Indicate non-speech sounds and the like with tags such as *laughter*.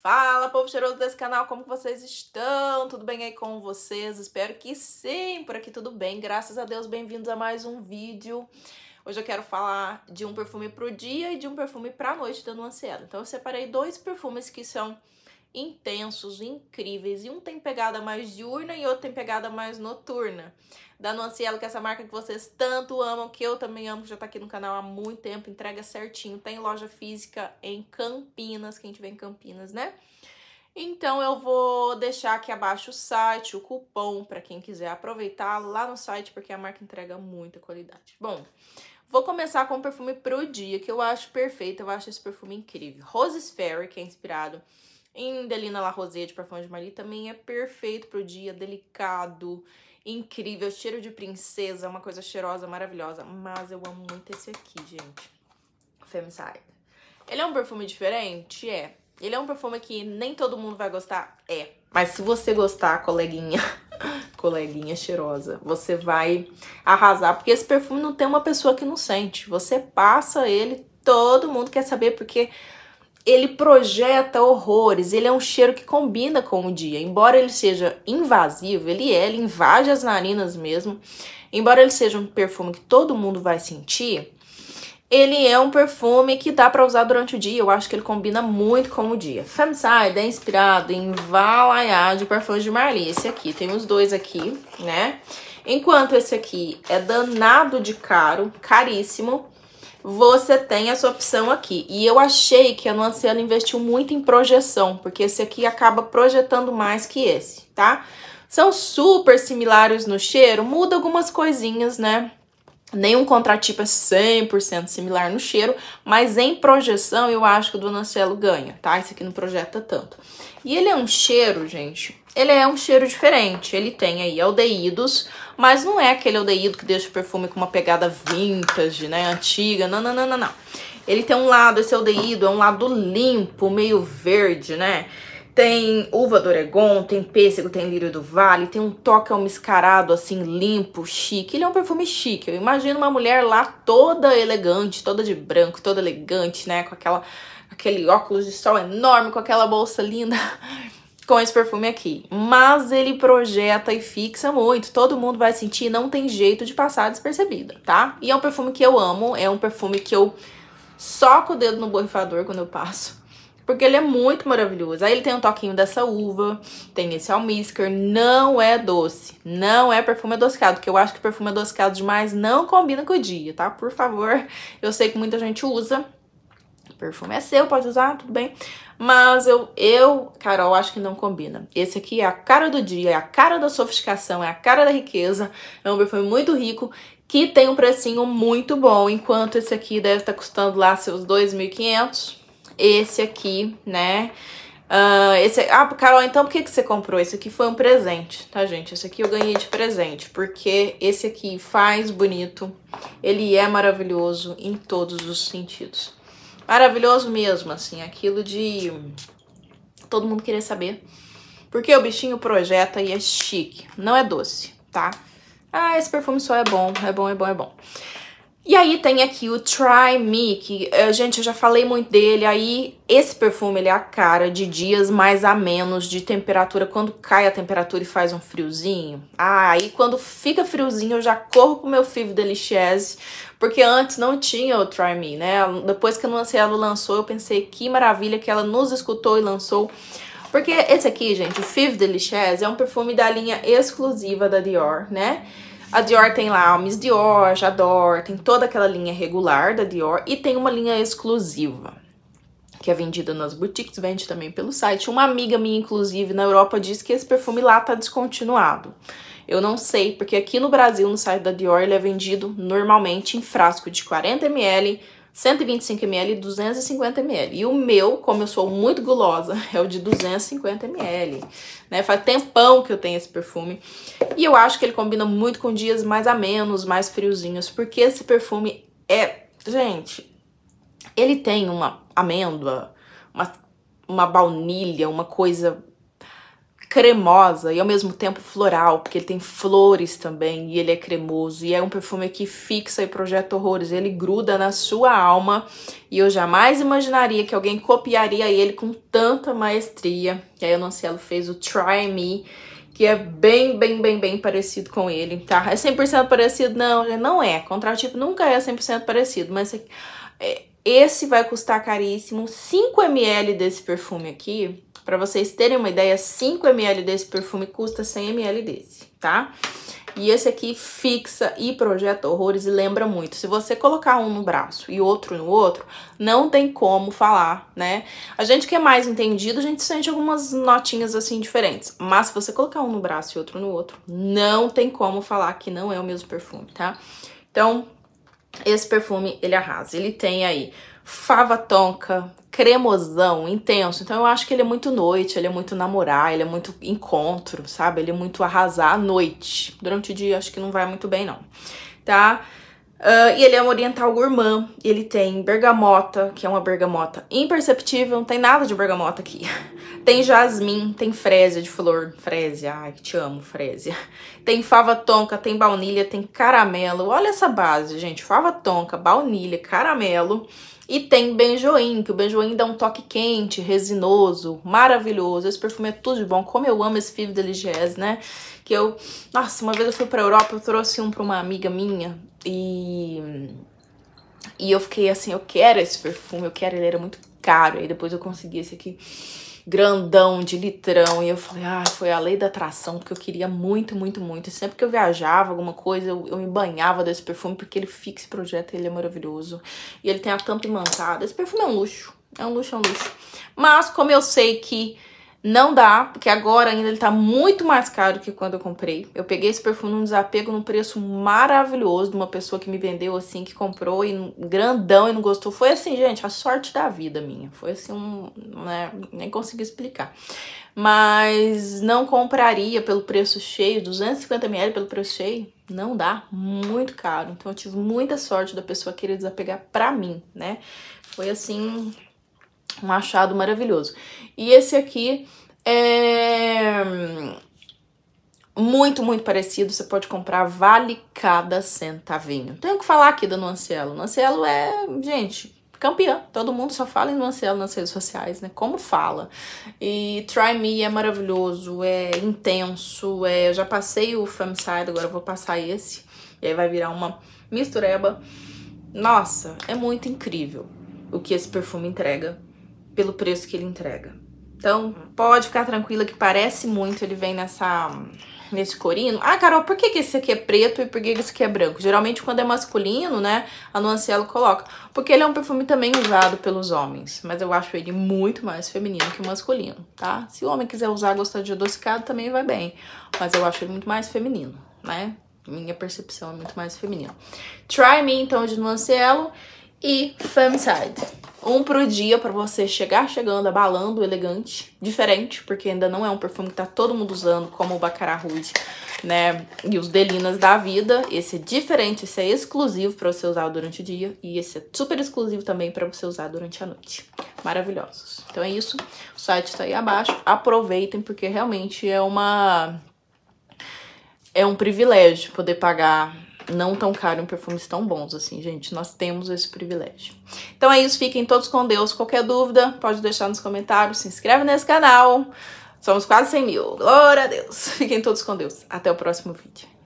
Fala, povo cheiroso desse canal, como que vocês estão? Tudo bem aí com vocês? Espero que sim, por aqui tudo bem, graças a Deus, bem-vindos a mais um vídeo. Hoje eu quero falar de um perfume pro dia e de um perfume pra noite, dando ansiedade. Então eu separei dois perfumes que são intensos, incríveis. E um tem pegada mais diurna e outro tem pegada mais noturna. Da Nuancielo, que é essa marca que vocês tanto amam, que eu também amo, que já tá aqui no canal há muito tempo, entrega certinho. Tem loja física em Campinas, quem tiver em Campinas, né? Então eu vou deixar aqui abaixo o site, o cupom para quem quiser aproveitar lá no site, porque a marca entrega muita qualidade. Bom, Vou começar com o perfume pro dia, que eu acho perfeito, eu acho esse perfume incrível. Roses Fairy, que é inspirado Indelina La Rosé de Parfum de Marie também é perfeito pro dia, delicado, incrível, cheiro de princesa, uma coisa cheirosa, maravilhosa. Mas eu amo muito esse aqui, gente. Femicide. Ele é um perfume diferente? É. Ele é um perfume que nem todo mundo vai gostar? É. Mas se você gostar, coleguinha, *laughs* coleguinha cheirosa, você vai arrasar. Porque esse perfume não tem uma pessoa que não sente. Você passa ele, todo mundo quer saber, porque ele projeta horrores, ele é um cheiro que combina com o dia. Embora ele seja invasivo, ele é, ele invade as narinas mesmo. Embora ele seja um perfume que todo mundo vai sentir, ele é um perfume que dá para usar durante o dia. Eu acho que ele combina muito com o dia. Femicide é inspirado em Valaya de Perfumes de Marly. Esse aqui, tem os dois aqui, né? Enquanto esse aqui é danado de caro, caríssimo você tem essa opção aqui. E eu achei que a Nuanciela investiu muito em projeção, porque esse aqui acaba projetando mais que esse, tá? São super similares no cheiro, muda algumas coisinhas, né? Nenhum contratipo é 100% similar no cheiro, mas em projeção eu acho que o do Anacelo ganha, tá? Esse aqui não projeta tanto. E ele é um cheiro, gente, ele é um cheiro diferente. Ele tem aí aldeídos, mas não é aquele aldeído que deixa o perfume com uma pegada vintage, né, antiga, não, não, não, não, não. Ele tem um lado, esse aldeído, é um lado limpo, meio verde, né? Tem uva do Oregon, tem pêssego, tem lírio do vale, tem um toque almiscarado, assim, limpo, chique. Ele é um perfume chique. Eu imagino uma mulher lá toda elegante, toda de branco, toda elegante, né? Com aquela, aquele óculos de sol enorme, com aquela bolsa linda *laughs* com esse perfume aqui. Mas ele projeta e fixa muito. Todo mundo vai sentir, não tem jeito de passar despercebida, tá? E é um perfume que eu amo, é um perfume que eu soco o dedo no borrifador quando eu passo porque ele é muito maravilhoso. Aí ele tem um toquinho dessa uva, tem esse almíscar, não é doce, não é perfume adocicado, Porque eu acho que perfume adocicado demais não combina com o dia, tá? Por favor, *laughs* eu sei que muita gente usa, perfume é seu, pode usar, tudo bem, mas eu, eu, Carol, acho que não combina. Esse aqui é a cara do dia, é a cara da sofisticação, é a cara da riqueza, é um perfume muito rico, que tem um precinho muito bom, enquanto esse aqui deve estar custando lá seus 2.500, esse aqui, né? Uh, esse, ah, Carol, então por que, que você comprou? Esse aqui foi um presente, tá, gente? Esse aqui eu ganhei de presente, porque esse aqui faz bonito, ele é maravilhoso em todos os sentidos. Maravilhoso mesmo, assim, aquilo de todo mundo querer saber. Porque o bichinho projeta e é chique, não é doce, tá? Ah, esse perfume só é bom, é bom, é bom, é bom. E aí tem aqui o Try Me, que, eh, gente, eu já falei muito dele, aí esse perfume ele é a cara de dias mais a menos de temperatura, quando cai a temperatura e faz um friozinho. Ah, aí quando fica friozinho eu já corro pro meu Five Delicious. porque antes não tinha o Try Me, né? Depois que a Nuancielo lançou, eu pensei que maravilha que ela nos escutou e lançou. Porque esse aqui, gente, o Five Delicious, é um perfume da linha exclusiva da Dior, né? A Dior tem lá a Miss Dior, Jador, tem toda aquela linha regular da Dior e tem uma linha exclusiva que é vendida nas boutiques, vende também pelo site. Uma amiga minha, inclusive, na Europa, disse que esse perfume lá tá descontinuado. Eu não sei, porque aqui no Brasil, no site da Dior, ele é vendido normalmente em frasco de 40ml, 125 ml e 250 ml. E o meu, como eu sou muito gulosa, *laughs* é o de 250 ml, né? Faz tempão que eu tenho esse perfume. E eu acho que ele combina muito com dias mais amenos, mais friozinhos, porque esse perfume é, gente, ele tem uma amêndoa, uma uma baunilha, uma coisa cremosa e ao mesmo tempo floral, porque ele tem flores também e ele é cremoso e é um perfume que fixa e projeta horrores, ele gruda na sua alma e eu jamais imaginaria que alguém copiaria ele com tanta maestria. E aí o Anselmo fez o Try Me, que é bem, bem, bem, bem parecido com ele, tá? É 100% parecido? Não, não é. Contratipo nunca é 100% parecido, mas é, é esse vai custar caríssimo. 5 ml desse perfume aqui, para vocês terem uma ideia, 5 ml desse perfume custa 100 ml desse, tá? E esse aqui fixa e projeta horrores e lembra muito. Se você colocar um no braço e outro no outro, não tem como falar, né? A gente que é mais entendido, a gente sente algumas notinhas assim diferentes. Mas se você colocar um no braço e outro no outro, não tem como falar que não é o mesmo perfume, tá? Então, esse perfume, ele arrasa. Ele tem aí fava tonka, cremosão, intenso. Então eu acho que ele é muito noite, ele é muito namorar, ele é muito encontro, sabe? Ele é muito arrasar à noite. Durante o dia acho que não vai muito bem não, tá? Uh, e ele é um oriental gourmand, ele tem bergamota, que é uma bergamota imperceptível, não tem nada de bergamota aqui. *laughs* Tem jasmim, tem frésia de flor, frésia, ai que te amo, frésia. Tem fava tonka, tem baunilha, tem caramelo, olha essa base, gente, fava tonka, baunilha, caramelo e tem Benjoin, que o Benjoin dá um toque quente, resinoso, maravilhoso. Esse perfume é tudo de bom. Como eu amo esse Vive Deligés, né? Que eu... Nossa, uma vez eu fui pra Europa, eu trouxe um pra uma amiga minha e... E eu fiquei assim, eu quero esse perfume, eu quero, ele era muito caro. Aí depois eu consegui esse aqui grandão de litrão. E eu falei, ah, foi a lei da atração, porque eu queria muito, muito, muito. E sempre que eu viajava, alguma coisa, eu, eu me banhava desse perfume, porque ele fixa esse projeto, ele é maravilhoso. E ele tem a tampa imantada. Esse perfume é um luxo. É um luxo, é um luxo. Mas como eu sei que não dá, porque agora ainda ele tá muito mais caro que quando eu comprei. Eu peguei esse perfume num desapego num preço maravilhoso de uma pessoa que me vendeu assim, que comprou e grandão e não gostou. Foi assim, gente, a sorte da vida minha. Foi assim, um, né, nem consegui explicar. Mas não compraria pelo preço cheio, 250ml pelo preço cheio, não dá, muito caro. Então eu tive muita sorte da pessoa querer desapegar pra mim, né? Foi assim, um achado maravilhoso. E esse aqui é muito, muito parecido. Você pode comprar, vale cada centavinho. Tenho que falar aqui da Nuancielo. Nuancielo é, gente, campeã. Todo mundo só fala em Nuancielo nas redes sociais, né? Como fala. E Try Me é maravilhoso, é intenso. É... Eu já passei o Femicide, agora vou passar esse. E aí vai virar uma mistureba. Nossa, é muito incrível o que esse perfume entrega pelo preço que ele entrega. Então, hum. pode ficar tranquila que parece muito, ele vem nessa nesse corino. Ah, Carol, por que, que esse aqui é preto e por que, que esse aqui é branco? Geralmente, quando é masculino, né, a Nuancielo coloca. Porque ele é um perfume também usado pelos homens, mas eu acho ele muito mais feminino que o masculino, tá? Se o homem quiser usar, gostar de adocicado, também vai bem. Mas eu acho ele muito mais feminino, né? Minha percepção é muito mais feminina. Try Me, então, de Nuancielo e Femside. Um pro dia para você chegar chegando, abalando, elegante, diferente, porque ainda não é um perfume que tá todo mundo usando, como o Baccarat Rouge, né, e os Delinas da vida. Esse é diferente, esse é exclusivo para você usar durante o dia e esse é super exclusivo também para você usar durante a noite. Maravilhosos. Então é isso, o site tá aí abaixo, aproveitem porque realmente é uma... É um privilégio poder pagar não tão caro em perfumes tão bons assim, gente. Nós temos esse privilégio. Então é isso, fiquem todos com Deus. Qualquer dúvida, pode deixar nos comentários, se inscreve nesse canal. Somos quase 100 mil. Glória a Deus. *laughs* Fiquem todos com Deus. Até o próximo vídeo.